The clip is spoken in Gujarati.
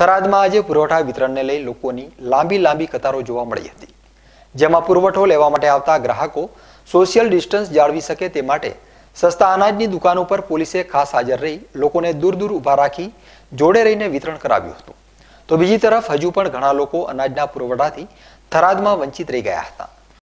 થરાદમાં આજે પુરવઠા વિતરણને લઈ લોકોની લાંબી લાંબી કતારો જોવા મળી હતી જેમાં પુરવઠો લેવા માટે આવતા ગ્રાહકો સોશિયલ ડિસ્ટન્સ જાળવી શકે તે માટે સસ્તા અનાજની દુકાન ઉપર પોલીસે ખાસ હાજર રહી લોકોને દૂર દૂર ઊભા રાખી જોડે રહીને વિતરણ કરાવ્યું હતું તો બીજી તરફ હજુ પણ ઘણા લોકો અનાજના પુરવઠાથી થરાદમાં વંચિત રહી ગયા હતા